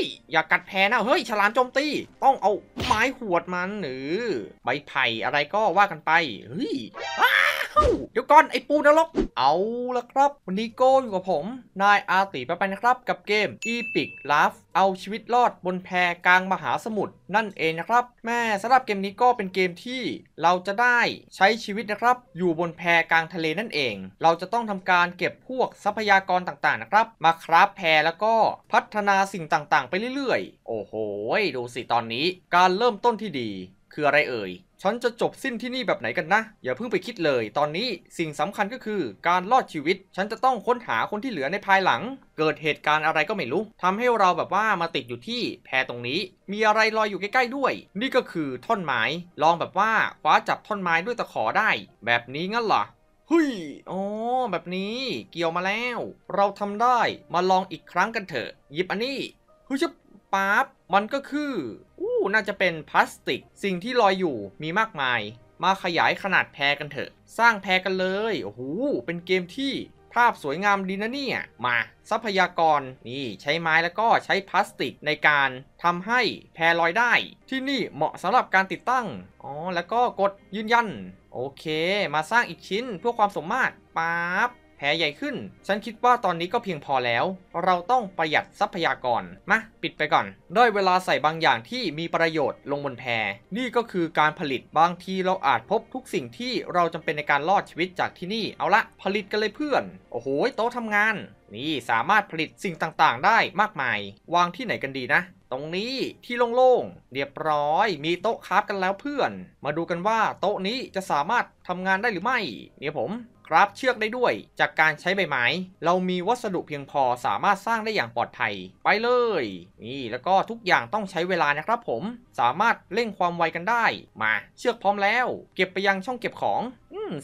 ยอย่ากัดแพ้นะเฮ้ย ฉลามโจมตี ต้องเอาไม้หวดมันหรือ ใบไผ่อะไรก็ว่ากันไปเฮ้ยอ้าเดี๋ยวก่อน ไอ้ปูนรกเอาละครับวันนี้โก้อยู่กับผม นายอาตีไปไปนะครับ กับเกม Epic l ลาฟเอาชีวิตรอดบนแพกลางมหาสมุทรนั่นเองนะครับ แม่สำหรับเกมนี้ก็เป็นเกมที่เราจะได้ใช้ชีวิตนะครับ อยู่บนแพกลางทะเลนั่นเอง เราจะต้องทำการเก็บพวกทรัพยากรต่างๆนะครับ มาคราฟแพแล้วก็พัฒนาสิ่งต่างๆไปเรื่อยๆ โอ้โหดูสิตอนนี้การเริ่มต้นที่ดีคืออะไรเอ่ย ฉันจะจบสิ้นที่นี่แบบไหนกันนะ อย่าเพิ่งไปคิดเลย ตอนนี้สิ่งสำคัญก็คือการรอดชีวิต ฉันจะต้องค้นหาคนที่เหลือในภายหลัง เกิดเหตุการณ์อะไรก็ไม่รู้ ทำให้เราแบบว่ามาติดอยู่ที่แพตรงนี้ มีอะไรลอยอยู่ใกล้ๆด้วย นี่ก็คือท่อนไม้ ลองแบบว่าคว้าจับท่อนไม้ด้วยตะขอได้ แบบนี้งั้นเหรอฮ้ยอ๋อแบบนี้เกี่ยวมาแล้ว เราทำได้ มาลองอีกครั้งกันเถอะ หยิบอันนี้เฮ้ยชป๊าบ มันก็คือน่าจะเป็นพลาสติกสิ่งที่ลอยอยู่มีมากมายมาขยายขนาดแพกันเถอะ สร้างแพกันเลยโอ้โหเป็นเกมที่ภาพสวยงามดีนะเนี่ย มาทรัพยากรนี่ใช้ไม้แล้วก็ใช้พลาสติกในการทำให้แพลอยได้ ที่นี่เหมาะสำหรับการติดตั้งอ๋อแล้วก็กดยืนยัน โอเค มาสร้างอีกชิ้นเพื่อความสมมาตรปั๊บแผลใหญ่ขึ้น ฉันคิดว่าตอนนี้ก็เพียงพอแล้ว เราต้องประหยัดทรัพยากร มา ปิดไปก่อน ด้เวลาใส่บางอย่างที่มีประโยชน์ลงบนแพนี่ก็คือการผลิตบางทีเราอาจพบทุกสิ่งที่เราจำเป็นในการรอดชีวิตจากที่นี่ เอาละผลิตกันเลยเพื่อน โอ้โห โต๊ะทำงาน นี่สามารถผลิตสิ่งต่างๆ ได้มากมาย วางที่ไหนกันดีนะ ตรงนี้ที่โล่งๆ เรียบร้อย มีโต๊ะคราฟกันแล้วเพื่อน มาดูกันว่า โต๊ะนี้จะสามารถทำงานได้หรือไม่ เนี่ยผมรับเชือกได้ด้วยจากการใช้ใบไม้ เรามีวัสดุเพียงพอสามารถสร้างได้อย่างปลอดภัยไปเลย นี่แล้วก็ทุกอย่างต้องใช้เวลานะครับผมสามารถเร่งความไวกันได้ มาเชือกพร้อมแล้ว เก็บไปยังช่องเก็บของ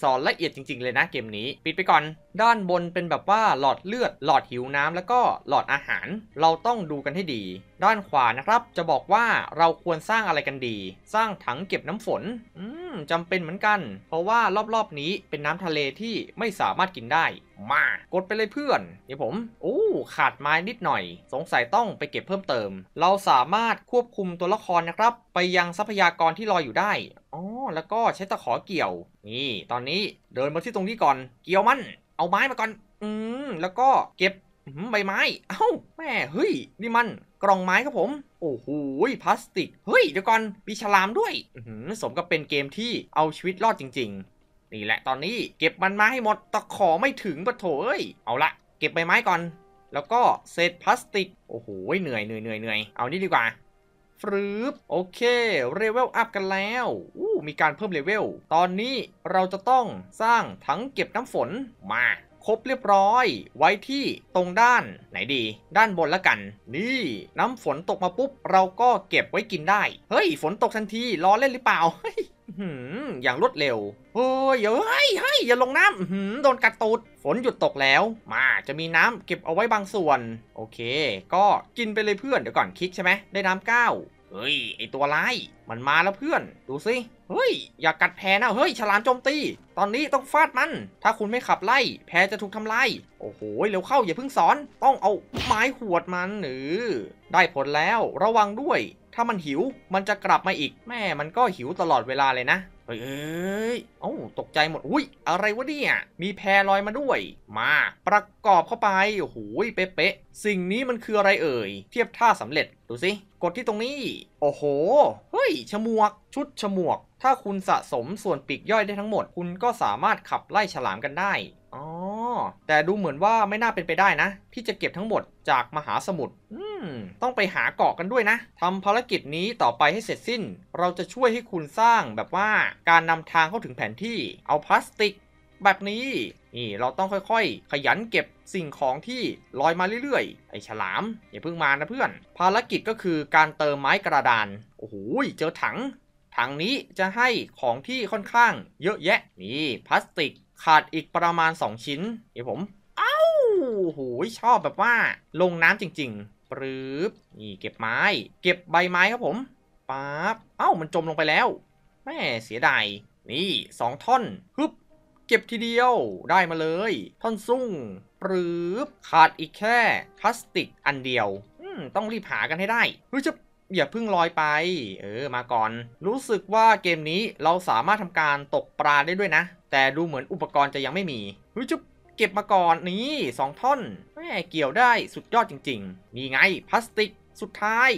สอนละเอียดจริงๆเลยนะเกมนี้ ปิดไปก่อน ด้านบนเป็นแบบว่าหลอดเลือดหลอดหิวน้ำ แล้วก็หลอดอาหาร เราต้องดูกันให้ดี ด้านขวานะครับ จะบอกว่าเราควรสร้างอะไรกันดี สร้างถังเก็บน้ำฝน อืมจำเป็นเหมือนกัน เพราะว่ารอบๆ นี้เป็นน้ำทะเลที่ไม่สามารถกินได้ มา กด ไปเลยเพื่อน เดี๋ยวผมโอ้ขาด ไม้นิดหน่อย สงสัยต้องไปเก็บเพิ่มเติม เราสามารถควบคุมตัวละครนะครับ ไปยังทรัพยากรที่ลอยอยู่ได้ อ๋อ แล้วก็ใช้ตะขอเกี่ยว นี่ ตอนนี้เดินมาที่ตรงนี้ ก่อน เกี่ยวมันเอาไม้มาก่อน อืม แล้วก็เก็บใบไม้ เอ้าแม่ เฮ้ย นี่มันกล่องไม้ครับผม โอ้โห พลาสติก เฮ้ย เดี๋ยวก่อน มีฉลามด้วย สมกับเป็นเกมที่เอาชีวิตรอดจริง ๆ นี่แหละตอนนี้เก็บมันมาให้หมดตะขอไม่ถึงปะโถเอ้ย เอาละเก็บใบไม้ก่อน แล้วก็เศษพลาสติก โอ้โห เหนื่อยเหนื่อยเหนื่อยเหนื่อยเอานี่ดีกว่าฟรืบโอเคเลเวลอัพกันแล้วอู้มีการเพิ่มเลเวล ตอนนี้เราจะต้องสร้างถังเก็บน้ำฝนมาครบเรียบร้อย ไว้ที่ตรงด้านไหนดี ด้านบนละกัน นี่น้ำฝนตกมาปุ๊บ เราก็เก็บไว้กินได้ เฮ้ยฝนตกทันทีล้อเล่นหรือเปล่าอย่างรวดเร็วโอ้ยเฮ้ยเฮ้ยอย่าลงน้ำโดนกัดตูดฝนหยุดตกแล้ว มาจะมีน้ำเก็บเอาไว้บางส่วน โอเค ก็กินไปเลยเพื่อนเดี๋ยวก่อนคลิกใช่ไหมได้น้ำเก้าเฮ้ย ไอตัวร้ายมันมาแล้วเพื่อน ดูสิ เฮ้ย อย่ากัดแพนะ เฮ้ย ฉลามโจมตี ตอนนี้ต้องฟาดมัน ถ้าคุณไม่ขับไล่ แพจะถูกทำลาย โอ้โห เร็วเข้าอย่าเพิ่งสอน ต้องเอาไม้หวดมันหรือ ได้ผลแล้ว ระวังด้วย ถ้ามันหิว มันจะกลับมาอีก แม่มันก็หิวตลอดเวลาเลยนะเอ้ย เอ้าตกใจหมด อุ้ย อะไรวะเนี่ย มีแพรลอยมาด้วย มา ประกอบเข้าไป โอ้โหเป๊ะๆ สิ่งนี้มันคืออะไรเอ่ย เทียบท่าสำเร็จ ดูสิ กดที่ตรงนี้ โอ้โห เฮ้ย ฉมวก ชุดฉมวก ถ้าคุณสะสมส่วนปีกย่อยได้ทั้งหมด คุณก็สามารถขับไล่ฉลามกันได้ อ๋อแต่ดูเหมือนว่าไม่น่าเป็นไปได้นะ ที่จะเก็บทั้งหมดจากมหาสมุทรต้องไปหาเกาะกันด้วยนะทำภารกิจนี้ต่อไปให้เสร็จสิ้น เราจะช่วยให้คุณสร้างแบบว่าการนำทางเข้าถึงแผนที่เอาพลาสติก แบบนี้ นี่เราต้องค่อยๆ ขยันเก็บสิ่งของที่ลอยมาเรื่อยๆ ไอ้ฉลามอย่าเพิ่งมานะเพื่อน ภารกิจก็คือการเติมไม้กระดานโอ้โหเจอถัง ถังนี้จะให้ของที่ค่อนข้างเยอะแยะ นี่พลาสติกขาดอีกประมาณ 2 ชิ้น เดี๋ยวผม เอ้าโหยชอบแบบว่า ลงน้ำจริง ๆ ปรื๊บนี่เก็บไม้ เก็บใบไม้ครับผมปั๊บเอ้า มันจมลงไปแล้ว แม่เสียดาย นี่สองท่อนฮึบ เก็บทีเดียวได้มาเลย ท่อนซุ้งปรื๊บขาดอีกแค่พลาสติกอันเดียวต้องรีบหากันให้ได้เฮ้ยจะอย่าเพิ่งลอยไป เออ มาก่อน รู้สึกว่าเกมนี้เราสามารถทำการตกปลาได้ด้วยนะแต่ดูเหมือนอุปกรณ์จะยังไม่มีเฮ้ยจุ๊บเก็บมาก่อนนี่2ท่อนแม่เกี่ยวได้สุดยอดจริงๆนี่ไงพลาสติกสุดท้าย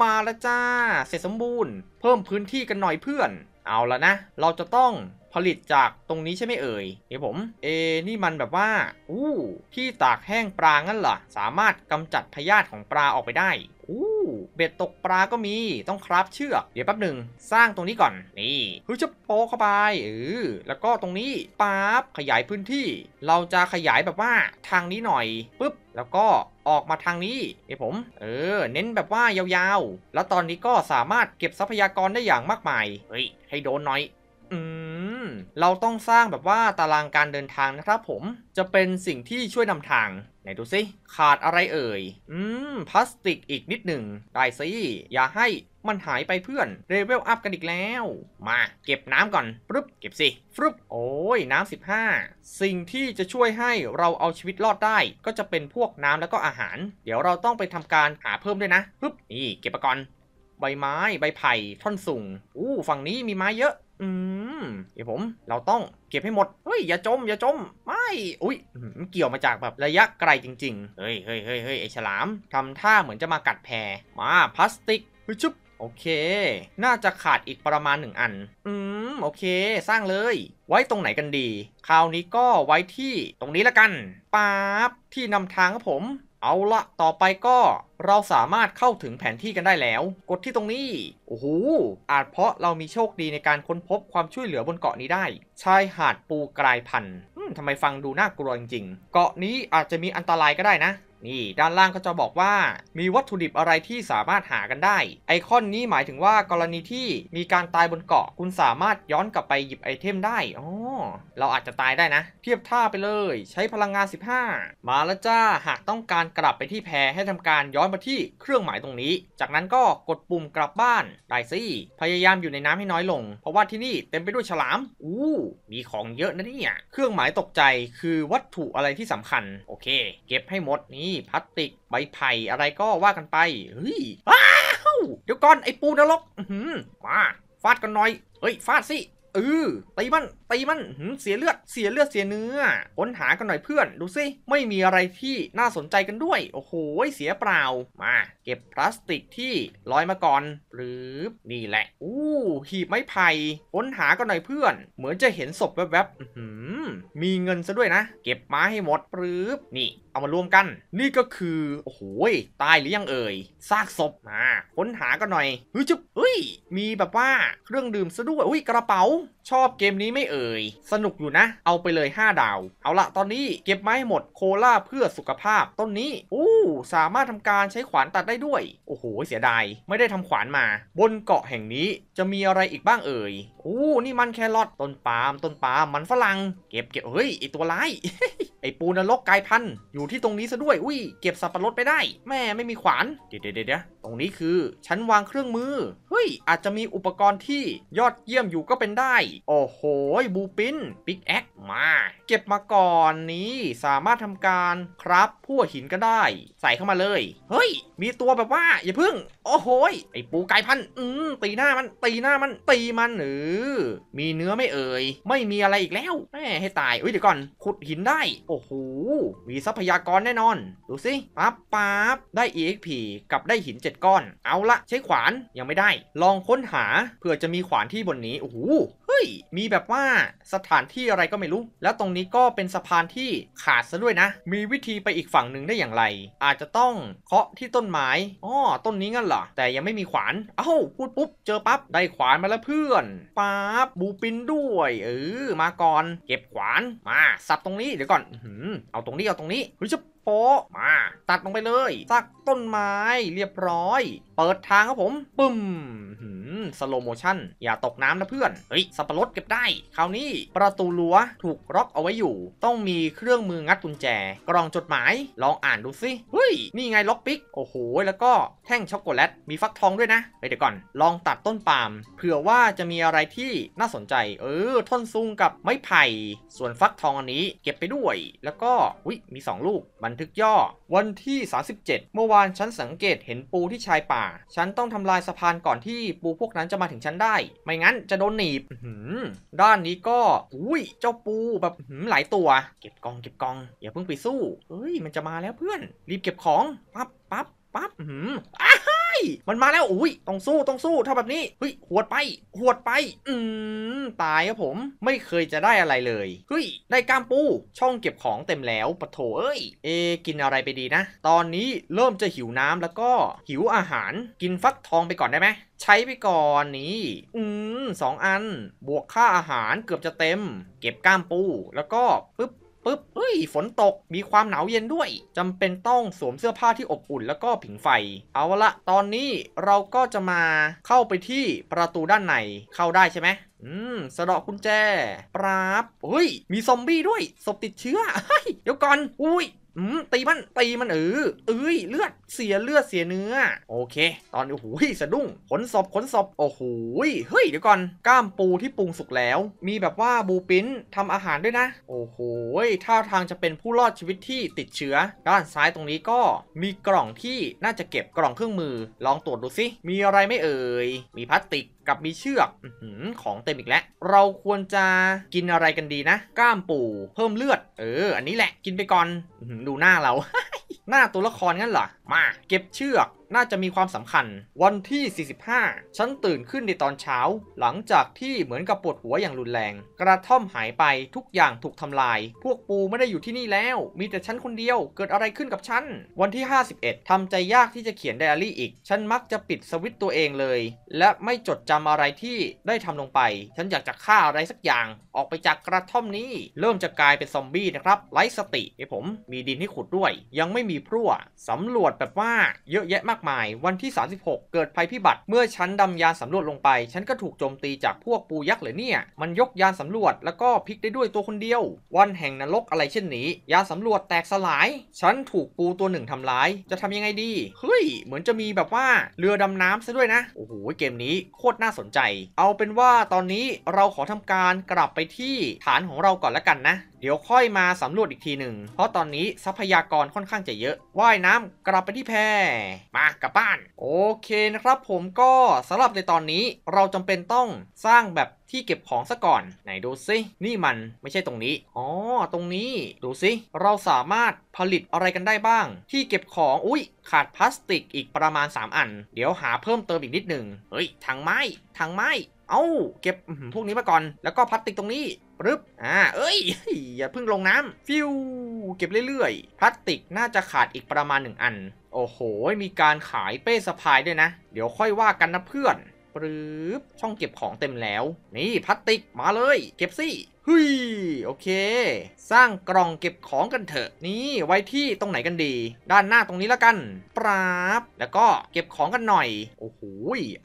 มาละจ้าเสร็จสมบูรณ์เพิ่มพื้นที่กันหน่อยเพื่อน เอาละนะ เราจะต้องผลิตจากตรงนี้ใช่ไหมเอ่ยเดี๋ยวผม เอนี่มันแบบว่า อู้ที่ตากแห้งปลางั้นเหรอสามารถกำจัดพยาธิของปลาออกไปได้ อู้เบ็ดตกปลาก็มีต้องคราฟเชือกเดี๋ยวแป๊บหนึ่งสร้างตรงนี้ก่อน นี่ือจะโปเข้าไปเออแล้วก็ตรงนี้ปั๊บขยายพื้นที่ เราจะขยายแบบว่าทางนี้หน่อยปุ๊บ แล้วก็ออกมาทางนี้ไอ้ผม เออ เน้นแบบว่ายาวๆ แล้วตอนนี้ก็สามารถเก็บทรัพยากรได้อย่างมากมายเฮ้ยให้โดนหน่อยอืมเราต้องสร้างแบบว่าตารางการเดินทางนะครับผมจะเป็นสิ่งที่ช่วยนำทาง ไหนดูสิ ขาดอะไรเอ่ย อืมพลาสติกอีกนิดหนึ่งได้สิอย่าให้มันหายไปเพื่อนเรเวลอัพกันอีกแล้ว มาเก็บน้ำก่อนปุ๊บเก็บสิปุ๊บโอ้ย น้ำสิบห้าสิ่งที่จะช่วยให้เราเอาชีวิตรอดได้ก็จะเป็นพวกน้ำแล้วก็อาหาร เดี๋ยวเราต้องไปทำการหาเพิ่มด้วยนะปุ๊บนี่เก็บไปก่อนใบไม้ ใบไผ่ท่อนสุงอู้ฝั่งนี้มีไม้เยอะอืมเดี๋ยวผม เราต้องเก็บให้หมดเฮ้ยอย่าจมอย่าจม ไม่อุ้ยมันเกี่ยวมาจากแบบระยะไกลจริง ๆเฮ้ยเฮ้ยเฮ้ยเฮ้ยไอฉลามทำท่าเหมือนจะมากัดแพรมาพลาสติกเฮ้ยชุบโอเค น่าจะขาดอีกประมาณหนึ่งอัน อืมโอเค สร้างเลย ไว้ตรงไหนกันดี คราวนี้ก็ไว้ที่ตรงนี้ละกันป๊าบที่นำทางครับผมเอาละ ต่อไปก็เราสามารถเข้าถึงแผนที่กันได้แล้ว กดที่ตรงนี้ โอ้โห อาจเพราะเรามีโชคดีในการค้นพบความช่วยเหลือบนเกาะนี้ได้ ชายหาดปูกลายพันธุ์ทำไมฟังดูน่ากลัวจริงๆ เกาะนี้อาจจะมีอันตรายก็ได้นะนี่ด้านล่างก็จะบอกว่า มีวัตถุดิบอะไรที่สามารถหากันได้ ไอคอนนี้หมายถึงว่ากรณีที่มีการตายบนเกาะ คุณสามารถย้อนกลับไปหยิบไอเทมได้อ๋อเราอาจจะตายได้นะ เทียบท่าไปเลยใช้พลังงาน15มาแล้วจ้าหากต้องการกลับไปที่แพให้ทำการย้อนมาที่เครื่องหมายตรงนี้จากนั้นก็กดปุ่มกลับบ้านได้สิพยายามอยู่ในน้ำให้น้อยลง เพราะว่าที่นี่เต็มไปด้วยฉลามอู้มีของเยอะนะเนี่ยเครื่องหมายตกใจ คือวัตถุอะไรที่สำคัญโอเค เก็บให้หมดนี้ี่พลาสติกใบไผ่อะไรก็ว่ากันไป เฮ้ยว้าว เดี๋ยวก่อนไอ้ปูนรกมาฟาดกันหน่อย เฮ้ย ฟาดสิเออตีมันตีมันเสียเลือด เสียเลือด เสียเนื้อ ค้นหากันหน่อยเพื่อน ดูสิ ไม่มีอะไรที่น่าสนใจกันด้วย โอ้โห เสียเปล่า มา เก็บพลาสติกที่ลอยมาก่อน หรือนี่แหละ อู้หีบไม้ไผ่ค้นหากันหน่อยเพื่อน เหมือนจะเห็นศพแวบๆมีเงินซะด้วยนะ เก็บมาให้หมดหรือนี่ เอามารวมกัน นี่ก็คือ โอ้โห ตายหรือยังเอ่ย ซากศพ มา ค้นหากันหน่อยเฮ้ยจุ๊บเฮ้ย มีแบบว่าเครื่องดื่มซะด้วยอุ้ยกระเป๋าชอบเกมนี้ไม่เอ่ย สนุกอยู่นะ เอาไปเลย 5 ดาว เอาละตอนนี้เก็บไม้หมดโคล่าเพื่อสุขภาพ ต้นนี้ อู้สามารถทำการใช้ขวานตัดได้ด้วย โอ้โหเสียดาย ไม่ได้ทำขวานมา บนเกาะแห่งนี้จะมีอะไรอีกบ้างเอ่ยอู้นี่มันแครอทต้นปาล์ม ต้นปาล์มมันฝรั่ง เก็บเก็บเฮ้ยไอตัวร้าย ไอปูนรกกายพันธุ์อยู่ที่ตรงนี้ซะด้วย อุ้ย เก็บสับปะรดไปได้ แม่ไม่มีขวาน เดี๋ยวเดี๋ยวตรงนี้คือชั้นวางเครื่องมือ เฮ้ย อาจจะมีอุปกรณ์ที่ยอดเยี่ยมอยู่ก็เป็นได้ โอ้โหบูปินปิกแอคมา เก็บมาก่อนนี้สามารถทำการ ครับพั่วหินก็ได้ ใส่เข้ามาเลย เฮ้ย มีตัวแบบว่าอย่าพึ่ง โอ้โหไอปูกายพันธุ์อืม ตีหน้ามัน ตีหน้ามัน ตีมันหรืออมีเนื้อไม่เอ่ยไม่มีอะไรอีกแล้วแม่ให้ตายเุ้ยเดี๋ยวก่อนขุดหินได้โอ้โหมีทรัพยากรแน่นอน ดูสิปั๊บปั๊บได้ exp กับได้หิน 7ก้อน เอาละใช้ขวานยังไม่ได้ ลองค้นหาเผื่อจะมีขวานที่บนนี้ โอ้โหเฮ้ยมีแบบว่าสถานที่อะไรก็ไม่รู้ แล้วตรงนี้ก็เป็นสะพานที่ขาดซะด้วยนะ มีวิธีไปอีกฝั่งหนึ่งได้อย่างไร อาจจะต้องเคาะที่ต้นไม้อ๋อต้นนี้งั้นเหรอแต่ยังไม่มีขวานเอ้าพูดปุ๊บเจอปั๊บได้ขวานมาแล้วเพื่อนปับบูปินด้วยเออมาก่อน เก็บขวานมา สับตรงนี้ เดี๋ยวก่อนเอาตรงนี้ เอาตรงนี้เฮ้ยจะโปะมา ตัดลงไปเลยซักต้นไม้เรียบร้อย เปิดทางครับผม ปึ้มสโลโมชั่น อย่าตกน้ำนะเพื่อนเฮ้ยสับปะรดเก็บได้ คราวนี้ประตูรั้วถูกล็อกเอาไว้อยู่ ต้องมีเครื่องมืองัดกุญแจกรองจดหมายลองอ่านดูสิเฮ้ยนี่ไงล็อกปิกโอ้โห แล้วก็แท่งช็อกโกแลต มีฟักทองด้วยนะเดี๋ยวก่อนลองตัดต้นปาล์มเผื่อว่าจะมีอะไรที่น่าสนใจ เออท่อนซุงกับไม้ไผ่ส่วนฟักทองอันนี้เก็บไปด้วย แล้วก็อุ้ยมี2ลูกบันทึกย่อวันที่ 37 เมื่อวานฉันสังเกตเห็นปูที่ชายป่า ฉันต้องทำลายสะพานก่อนที่ปูพวกนั้นจะมาถึงฉันได้ ไม่งั้นจะโดนหนีบด้านนี้ก็ อุ้ย เจ้าปูแบบหลายตัว เก็บกอง เก็บกอง อย่าเพิ่งไปสู้ เฮ้ย มันจะมาแล้วเพื่อน รีบเก็บของ ปั๊บ ปั๊บปั๊บอืมอ่ะมันมาแล้ว อุ้ย ต้องสู้ ต้องสู้ ถ้าแบบนี้ เฮ้ยหวดไปหวดไป อืมตายครับผม ไม่เคยจะได้อะไรเลย เฮ้ย ได้กล้ามปู ช่องเก็บของเต็มแล้ว ปะโถ เอ้ย เอ กินอะไรไปดีนะ ตอนนี้เริ่มจะหิวน้ำแล้วก็หิวอาหาร กินฟักทองไปก่อนได้ไหมใช้ไปก่อนนี้ อืม สองอัน บวกค่าอาหารเกือบจะเต็ม เก็บก้ามปู แล้วก็ ปึ๊บปุ๊บเฮ้ย ฝนตกมีความหนาวเย็นด้วย จำเป็นต้องสวมเสื้อผ้าที่อบอุ่นแล้วก็ผิงไฟ เอาละ ตอนนี้เราก็จะมาเข้าไปที่ประตูด้านใน เข้าได้ใช่ไหมอืม สะดอกกุญแจ ปราบเฮ้ย มีซอมบี้ด้วยศพติดเชื้อเฮ้ย เดี๋ยวก่อน อุ้ยอืมตีมันตีมันเออเอ้ยเลือดเสียเลือดเสียเนื้อโอเค ตอนนี้โอ้โหสะดุ้งขนศพขนศพโอ้โหเฮ้ยเดี๋ยวก่อนก้ามปูที่ปรุงสุกแล้ว มีแบบว่าบูปิ้นทำอาหารด้วยนะ โอ้โหท่าทางจะเป็นผู้รอดชีวิตที่ติดเชื้อ ด้านซ้ายตรงนี้ก็มีกล่องที่น่าจะเก็บกล่องเครื่องมือลองตรวจดูสิมีอะไรไม่เอ่ยมีพลาสติกกับมีเชือกอของเต็มอีกแล้ว เราควรจะกินอะไรกันดีนะก้ามปูเพิ่มเลือด เออ อันนี้แหละ กินไปก่อนดูหน้าเรา หน้าตัวละครงั้นเหรอ มาเก็บเชือกน่าจะมีความสำคัญวันที่ 45 ฉันตื่นขึ้นในตอนเช้า หลังจากที่เหมือนกับปวดหัวอย่างรุนแรง กระท่อมหายไปทุกอย่างถูกทำลาย พวกปูไม่ได้อยู่ที่นี่แล้วมีแต่ฉันคนเดียวเกิดอะไรขึ้นกับฉันวันที่ 51 ทำใจยากที่จะเขียนไดอารี่อีกฉันมักจะปิดสวิตตัวเองเลย และไม่จดจำอะไรที่ได้ทำลงไป ฉันอยากจะฆ่าอะไรสักอย่างออกไปจากกระท่อมนี้เริ่มจะกลายเป็นซอมบี้นะครับไร้สติไอ้ผม มีดินให้ขุดด้วย ยังไม่มีพรั่วสำรวจแบบว่า เยอะแยะมากากมายวันที่ 36 เกิดภัยพิบัติ เมื่อฉันดำยานสำรวจลงไป ฉันก็ถูกโจมตีจากพวกปูยักษ์เลยเนี่ย มันยกยานสำรวจแล้วก็พลิกได้ด้วยตัวคนเดียว วันแห่งนรกอะไรเช่นนี้ ยานสำรวจแตกสลาย ฉันถูกปูตัวหนึ่งทำร้าย จะทำยังไงดี เฮ้ย เหมือนจะมีแบบว่า เรือดำน้ำซะด้วยนะ โอ้โห เกมนี้โคตรน่าสนใจ เอาเป็นว่าตอนนี้เราขอทำการกลับไปที่ฐานของเราก่อนละกันนะเดี๋ยวค่อยมาสำรวจอีกทีหนึ่ง เพราะตอนนี้ทรัพยากรค่อนข้างจะเยอะ ว่ายน้ำกลับไปที่แพมากลับบ้านโอเคนะครับผมก็สำหรับในตอนนี้เราจำเป็นต้องสร้างแบบที่เก็บของซะก่อน ไหนดูซินี่มันไม่ใช่ตรงนี้ อ๋อ ตรงนี้ ดูซิ เราสามารถผลิตอะไรกันได้บ้าง ที่เก็บของ อุ้ยขาดพลาสติกอีกประมาณ 3 อัน เดี๋ยวหาเพิ่มเติมอีกนิดหนึ่งเฮ้ยทางไม้ทางไม้ เอา้าเก็บพวกนี้มาก่อน แล้วก็พลาสติกตรงนี้ปึ๊บอ่า เอ้ย อย่าเพิ่งลงน้ำ ฟิวเก็บเรื่อยๆพลาสติกน่าจะขาดอีกประมาณหนึ่งอัน โอ้โห มีการขายเป้สะพายด้วยนะ เดี๋ยวค่อยว่ากันนะเพื่อนปึ๊บช่องเก็บของเต็มแล้ว นี่พลาสติกมาเลย เก็บสิฮ้ยโอเค สร้างกล่องเก็บของกันเถอะนี่ไว้ที่ตรงไหนกันดี ด้านหน้าตรงนี้แล้วกัน ปราบ แล้วก็เก็บของกันหน่อย โอ้โห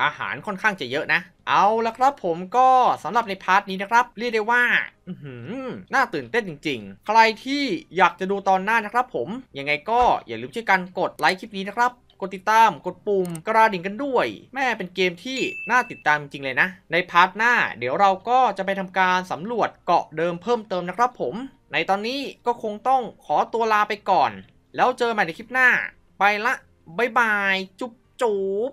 อาหารค่อนข้างจะเยอะนะ เอาละครับผมก็สำหรับในพาร์ทนี้นะครับ เรียกได้ว่าน่าตื่นเต้นจริงๆ ใครที่อยากจะดูตอนหน้านะครับผม ยังไงก็อย่าลืมช่วยกันกดไลค์คลิปนี้นะครับกดติดตามกดปุ่มกระดิ่งกันด้วย แม่เป็นเกมที่น่าติดตามจริงเลยนะ ในพาร์ทหน้าเดี๋ยวเราก็จะไปทำการสำรวจเกาะเดิมเพิ่มเติมนะครับผม ในตอนนี้ก็คงต้องขอตัวลาไปก่อน แล้วเจอใหม่ในคลิปหน้าไปละบายบาย จุ๊บจุ๊บ